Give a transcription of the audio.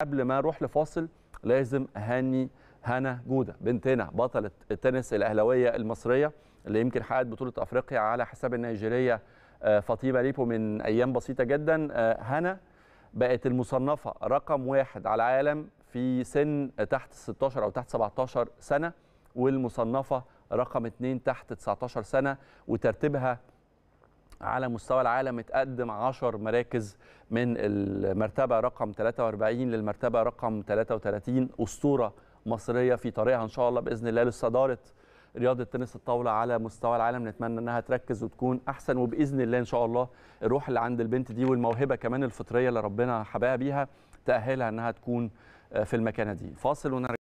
قبل ما اروح لفاصل لازم اهني هنا جوده بنتنا بطله التنس الاهلاويه المصريه اللي يمكن حققت بطوله افريقيا على حساب النيجيريه فاطمه ليبو من ايام بسيطه جدا آه، هنا بقت المصنفه رقم واحد على العالم في سن تحت 16 او تحت 17 سنه والمصنفه رقم اثنين تحت 19 سنه وترتيبها على مستوى العالم اتقدم 10 مراكز من المرتبه رقم 43 للمرتبه رقم 33 اسطوره مصريه في طريقها ان شاء الله باذن الله لصداره رياضه تنس الطاوله على مستوى العالم نتمنى انها تركز وتكون احسن وباذن الله ان شاء الله الروح اللي عند البنت دي والموهبه كمان الفطريه اللي ربنا حباها بيها تاهلها انها تكون آه، في المكانه دي فاصل ونرجع